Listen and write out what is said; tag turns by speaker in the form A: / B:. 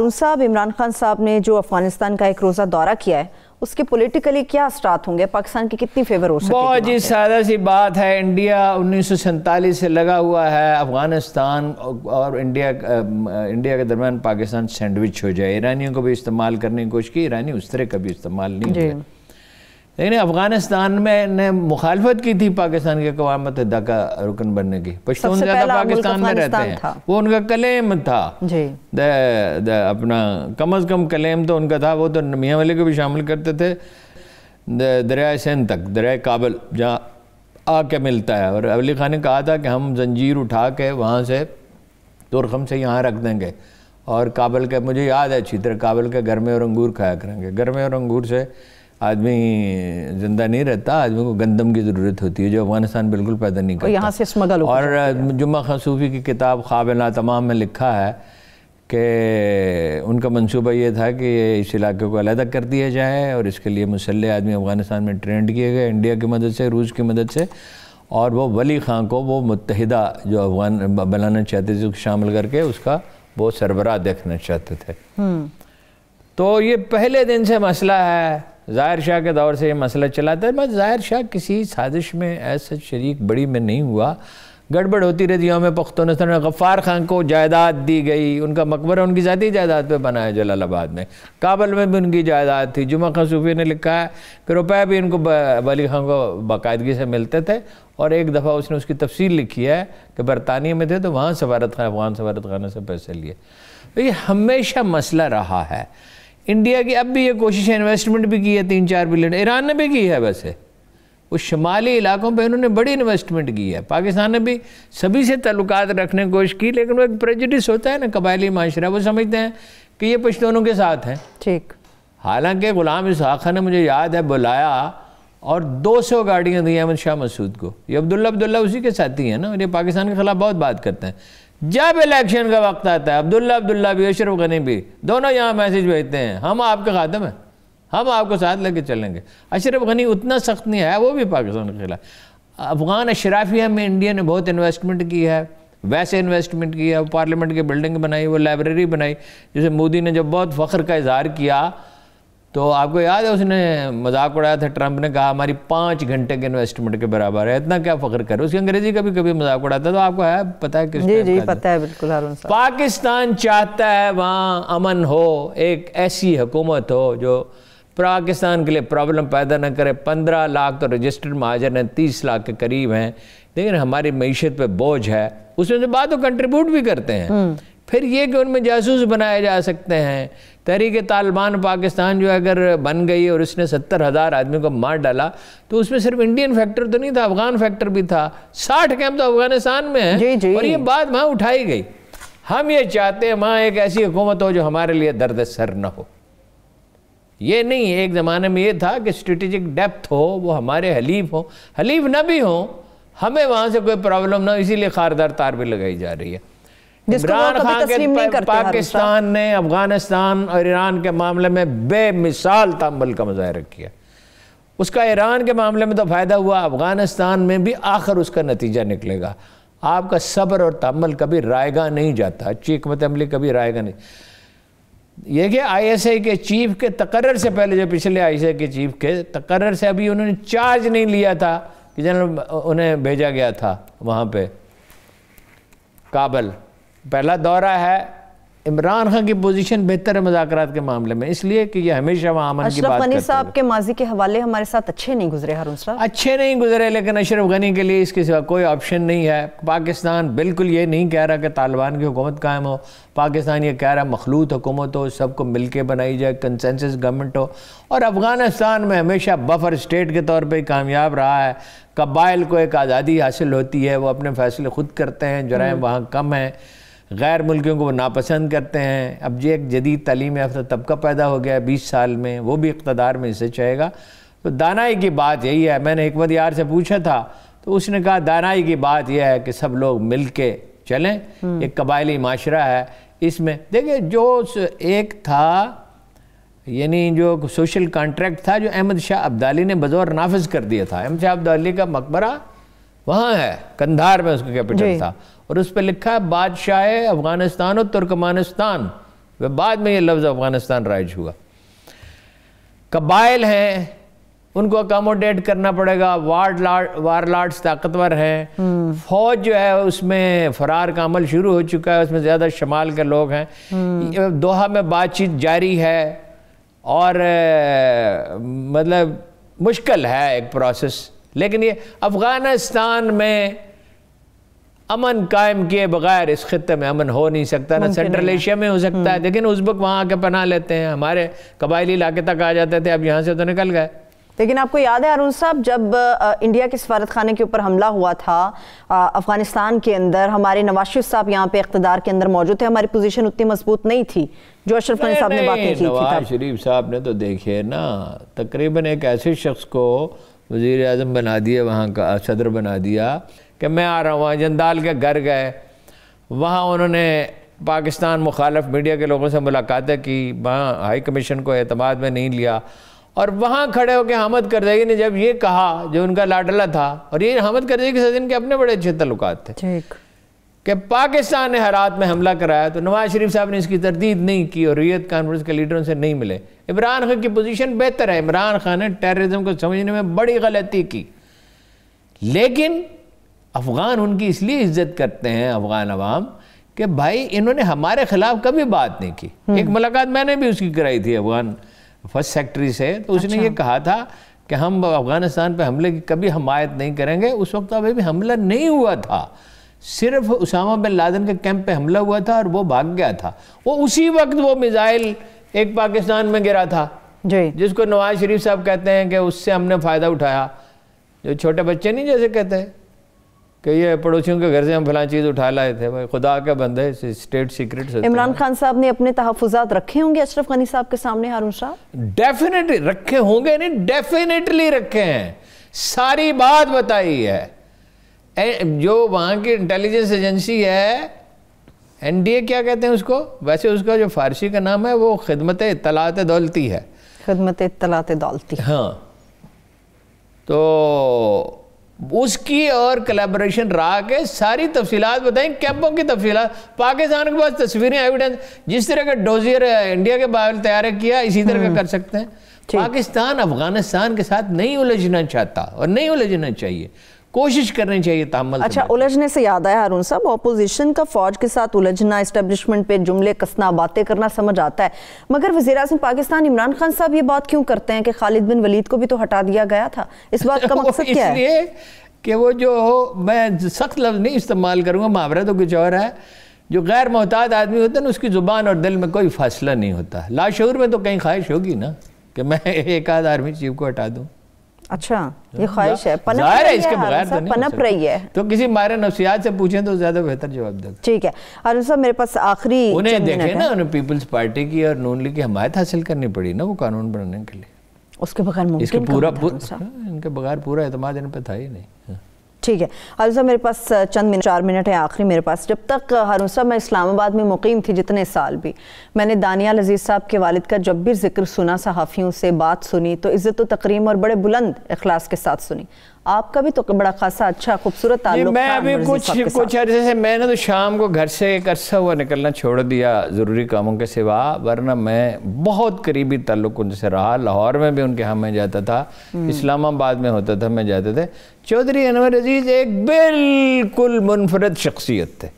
A: साहब इमरान खान साहब ने जो अफगानिस्तान का एक रोज़ा दौरा किया है उसके पॉलिटिकली क्या स्टार्ट होंगे पाकिस्तान की कितनी फेवर हो सकती बहुत ही
B: सादा सी बात है इंडिया उन्नीस से लगा हुआ है अफगानिस्तान और इंडिया इंडिया के दरमियान पाकिस्तान सैंडविच हो जाए ईरानियों को भी इस्तेमाल करने की कोशिश की ईरानी उस तरह का इस्तेमाल नहीं लेकिन अफगानिस्तान में ने मुखालफत की थी पाकिस्तान के कवामत अदा का रुकन बनने की पश्तून ज़्यादा पाकिस्तान में रहते हैं वो उनका कलेम था जी दे, दे, अपना कम अज़ कम कलेम तो उनका था वो तो मियाँ वाले को भी शामिल करते थे दरिया सैन तक दरिया काबल जहाँ आके मिलता है और अली खान ने कहा था कि हम जंजीर उठा के वहाँ से तुरखम से यहाँ रख देंगे और काबल के मुझे याद है अच्छी तरह काबल के घर में और अंगूर खाया करेंगे घर में और अंगूर से आदमी जिंदा नहीं रहता आदमी को गंदम की ज़रूरत होती है जो अफगानिस्तान बिल्कुल पैदा नहीं करता यहाँ से स्मगल और जुम्मा खान सूफी की किताब ख्वाब तमाम में लिखा है कि उनका मंसूबा ये था कि इस इलाके को अलहदा कर दिया जाए और इसके लिए मुसल आदमी अफ़गानिस्तान में ट्रेंड किए गए इंडिया की मदद से रूस की मदद से और वो वली खां को वो मुतहदा जो अफगान बनाना चाहते थे उसको शामिल करके उसका वो सरबरा देखना चाहते थे हम्म। तो ये पहले दिन से मसला है ज़ाहिर शाह के दौर से ये मसला चला था बस ज़ाहिर शाह किसी साजिश में ऐसा शरीक बड़ी में नहीं हुआ गड़बड़ होती रही दियों में पुख्तनस्तन ने गफ़ार खान को जायदाद दी गई उनका मकबरा उनकी ज़ाती जायदाद पर बनाया जलालाबाद में काबल में भी उनकी जायदाद थी जुमा खान सूफी ने लिखा है कि रुपये भी इनको वली खान को बाकायदगी से मिलते थे और एक दफ़ा उसने उसकी तफसील लिखी है कि बरतानिया में थे तो वहाँ सफारत खान अफगान सफारत खाना से पैसे लिए तो ये हमेशा मसला रहा है इंडिया की अब भी ये कोशिश है इन्वेस्टमेंट भी की है तीन चार बिलियन ईरान ने भी की है वैसे वो शुमाली इलाकों पे इन्होंने बड़ी इन्वेस्टमेंट की है पाकिस्तान ने भी सभी से तल्लुक रखने की कोशिश की लेकिन वो एक प्रेजिडिस होता है ना कबायली माशरा वो समझते हैं कि ये पश्तूनों के साथ हैं ठीक हालांकि गुलाम इसहाखा ने मुझे याद है बुलाया और 200 गाड़ियाँ दी अहमद शाह मसूद को ये अब्दुल्ला अब्दुल्ला उसी के साथ ही हैं ना ये पाकिस्तान के खिलाफ बहुत बात करते हैं जब इलेक्शन का वक्त आता है अब्दुल्ला अब्दुल्ला भी अशरफ गनी भी दोनों यहाँ मैसेज भेजते हैं हम आपके खादम हैं हम आपको साथ लेके चलेंगे अशरफ गनी उतना सख्त नहीं है वो भी पाकिस्तान के खिलाफ अफगान अशराफिया में इंडिया ने बहुत इन्वेस्टमेंट की है वैसे इन्वेस्टमेंट की है पार्लियामेंट की बिल्डिंग बनाई वो लाइब्रेरी बनाई जैसे मोदी ने जब बहुत फ़ख्र का इजहार किया तो आपको याद है उसने मजाक उड़ाया था ट्रंप ने कहा हमारी पाँच घंटे के इन्वेस्टमेंट के बराबर है इतना क्या फ़ख्र करे उसकी अंग्रेजी का भी कभी मजाक उड़ाता है तो आपको है पता है किस जी जी पता है बिल्कुल पाकिस्तान चाहता है वहाँ अमन हो एक ऐसी हुकूमत हो जो पाकिस्तान के लिए प्रॉब्लम पैदा न करे पंद्रह लाख तो रजिस्टर्ड महाजन हैं तीस लाख के करीब हैं लेकिन हमारी मीशत पर बोझ है उसमें से बात तो कंट्रीब्यूट भी करते हैं हम्म। फिर ये कि उनमें जासूस बनाए जा सकते हैं तहरीक तालिबान पाकिस्तान जो अगर बन गई और इसने सत्तर हज़ार आदमी को मार डाला तो उसमें सिर्फ इंडियन फैक्टर तो नहीं था अफगान फैक्टर भी था साठ कैंप तो अफगानिस्तान में है जी जी। और ये बात वहाँ उठाई गई हम ये चाहते हैं वहाँ एक ऐसी हुकूमत हो जो हमारे लिए दर्द सर न हो ये नहीं एक ज़माने में ये था कि स्ट्रेटिजिक डेप्थ हो वो हमारे हलीफ हो हलीफ ना भी हो हमें वहाँ से कोई प्रॉब्लम ना हो इसीलिए खारदार तार भी लगाई जा रही है इमरान खान के पाकिस्तान ने अफगानिस्तान और ईरान के मामले में बेमिसाल तामल का मुजाहरा किया उसका ईरान के मामले में तो फ़ायदा हुआ अफगानिस्तान में भी आखिर उसका नतीजा निकलेगा आपका सब्र और तामल कभी रायगा नहीं जाता चीख मतमली कभी रायगा नहीं ये कि आईएसआई के चीफ के तकर्र से पहले जो पिछले आईएसआई के चीफ के तकर्र से अभी उन्होंने चार्ज नहीं लिया था कि जनरल उन्हें भेजा गया था वहां पे काबल पहला दौरा है इमरान खान की पोजीशन बेहतर है मुजाकर के मामले में इसलिए कि ये हमेशा वहाँ अमन अशरफ़ गनी साहब
A: के माजी के हवाले हमारे साथ अच्छे नहीं गुजरे हरुण साहब
B: अच्छे नहीं गुजरे लेकिन अशरफ गनी के लिए इसके सिवा कोई ऑप्शन नहीं है पाकिस्तान बिल्कुल ये नहीं कह रहा कि तालिबान की हुकूमत कायम हो पाकिस्तान ये कह रहा है मखलूत हुकूमत हो सबको मिल के बनाई जाए कंसेंसिस गवर्नमेंट हो और अफ़गानिस्तान में हमेशा बफर स्टेट के तौर पर कामयाब रहा है कबाइल को एक आज़ादी हासिल होती है वो अपने फैसले खुद करते हैं जराइम हम्म। वहाँ कम हैं गैर मुल्कियों को वो नापसंद करते हैं अब जी एक जदीद तलीम याफ्ता तबका पैदा हो गया है बीस साल में वो भी इकतदार में इसे चाहेगा तो दानाई की बात यही है मैंने हमत यार से पूछा था तो उसने कहा दानाई की बात यह है कि सब लोग मिल के चलें एक हम्म। कबायली माशरा है इसमें देखिए जो एक था यानी जो सोशल कॉन्ट्रैक्ट था जो अहमद शाह अब्दाली ने बज़ौर नाफज कर दिया था अहमद शाह अब्दाली का मकबरा वहाँ है कंधार में उसका कैपिटल था और उस पर लिखा है बादशाह अफगानिस्तान और तुर्कमानिस्तान वे बाद में ये लफ्ज़ अफगानिस्तान राइज हुआ कबाइल हैं उनको अकोमोडेट करना पड़ेगा वार्ड लार्ड वार लार्ड्स ताकतवर हैं हम्म। फौज जो है उसमें फरार का अमल शुरू हो चुका है उसमें ज़्यादा शमाल के लोग हैं हम्म। दोहा में बातचीत जारी है और मतलब मुश्किल है एक प्रोसेस लेकिन ये अफ़गानिस्तान में अमन कायम किए बगैर इस खत्े में अमन हो नहीं सकता ना सेंट्रल एशिया में हो सकता है हम्म। लेकिन उस वक्त वहाँ आके पना लेते हैं हमारे कबायली इलाके तक आ जाते थे अब यहाँ से तो निकल गए लेकिन आपको
A: याद है अरुण साहब जब इंडिया के सफारत खाने के ऊपर हमला हुआ था अफ़गानिस्तान के अंदर हमारे नवाज शरीफ साहब यहाँ पे इकतदार के अंदर मौजूद थे हमारी पोजीशन उतनी मजबूत नहीं थी जो अशरफ खान साहब ने बात की थी नवाज
B: शरीफ साहब ने तो देखे ना तकरीबन एक ऐसे शख्स को वज़ी अजम बना दिया वहाँ का सदर बना दिया कि मैं आ रहा हूँ वहाँ जंदाल के घर गए वहाँ उन्होंने पाकिस्तान मुखालफ मीडिया के लोगों से मुलाकातें की वहाँ हाई कमीशन को अतमाद में नहीं लिया और वहाँ खड़े होकर हमद करजई ने जब ये कहा जो उनका लाडला था और ये हमद करजई के साथ इनके अपने बड़े अच्छे तल्लक थे कि पाकिस्तान ने हरात में हमला कराया तो नवाज शरीफ साहब ने इसकी तरदीद नहीं की और रियत कॉन्फ्रेंस के लीडरों से नहीं मिले इमरान खान की पोजीशन बेहतर है इमरान खान ने टेररिज्म को समझने में बड़ी गलती की लेकिन अफ़गान उनकी इसलिए इज्जत करते हैं अफ़गान अवाम कि भाई इन्होंने हमारे ख़िलाफ़ कभी बात नहीं की हम्म। एक मुलाकात मैंने भी उसकी कराई थी अफ़गान फर्स्ट सेक्रेटरी से तो उसने अच्छा। ये कहा था कि हम अफ़गानिस्तान पर हमले की कभी हमायत नहीं करेंगे उस वक्त तो अभी भी हमला नहीं हुआ था सिर्फ उसामा बिन लादन के कैंप पे हमला हुआ था और वो भाग गया था वो उसी वक्त वो मिज़ाइल एक पाकिस्तान में गिरा था जी जिसको नवाज शरीफ साहब कहते हैं कि उससे हमने फ़ायदा उठाया जो छोटे बच्चे नहीं जैसे कहते हैं कि ये पड़ोसियों के घर से हम फला चीज़ उठा लाए थे भाई खुदा के बंदे स्टेट सीक्रेट इमरान
A: खान साहब ने अपने तहफात रखे होंगे अशरफ गनी साहब के सामने हारून शाह
B: डेफिनेटली रखे होंगे नहीं डेफिनेटली रखे हैं सारी बात बताई है जो वहाँ की इंटेलिजेंस एजेंसी है एन डी ए क्या कहते हैं उसको वैसे उसका जो फारसी का नाम है वो खिदमत इतलात दौलती है खिदमत इतलात दौलती हाँ तो उसकी और कलेबोरेशन रहा के सारी तफसीत बताएं कैंपों की तफसीत पाकिस्तान के पास तस्वीरें एविडेंस जिस तरह का डोजियर इंडिया के बाहर तैयार किया इसी तरह का हम्म। कर सकते हैं पाकिस्तान अफगानिस्तान के साथ नहीं उलझना चाहता और नहीं उलझना चाहिए कोशिश करनी चाहिए तामल अच्छा उलझने से याद आया
A: अरुण साहब ऑपोजिशन का फौज के साथ उलझना इस्टेब्लिशमेंट पे जुमले कसना बातें करना समझ आता है मगर वजी अजम पाकिस्तान इमरान खान साहब ये बात क्यों करते हैं कि खालिद बिन वलीद को भी तो हटा दिया गया था इस बात का मकसद क्या है
B: कि वो जो मैं सख्त लफ्ज़ नहीं इस्तेमाल करूँगा मुहावरा तो कुछ और है जो गैर मोहताद आदमी होता है ना उसकी ज़ुबान और दिल में कोई फासला नहीं होता लाशूर में तो कहीं ख्वाहिश होगी ना कि मैं एक आध आर्मी चीफ को हटा दूँ अच्छा हाँ। ये ख्वाहिश है पनप रही है इसके बगैर तो पनप रही है तो किसी मायरे नफसियात से पूछें
A: तो ज्यादा बेहतर जवाब देगा ठीक है हारून साहब मेरे पास आखिरी उन्हें देखे ना
B: उन्हें पीपल्स पार्टी की और नून लीग की हमायत हासिल करनी पड़ी ना वो कानून बनाने के लिए
A: उसके बगैर इसके पूरा
B: हाँ, इनके बगैर पूरा अतमाद इन पर था ही नहीं
A: ठीक है हारून साहब मेरे पास चंद मिनट चार मिनट है आखिरी मेरे पास जब तक हारून साहब मैं इस्लामाबाद में मुकीम थी जितने साल भी मैंने दानियाल अजीज़ साहब के वालिद का जब भी जिक्र सुना सहाफ़ियों से बात सुनी तो इज़्ज़त तकरीम और बड़े बुलंद अखलास के साथ सुनी आपका भी तो बड़ा खासा अच्छा खूबसूरत मैं अभी कुछ कुछ
B: अरसे मैंने तो शाम को घर से एक अरसा हुआ निकलना छोड़ दिया ज़रूरी कामों के सिवा वरना मैं बहुत करीबी ताल्लुक उनसे रहा लाहौर में भी उनके यहाँ मैं जाता था हम्म। इस्लामाबाद में होता था मैं जाते थे चौधरी अनवर अजीज़ एक बिल्कुल मुनफरद शख्सियत थे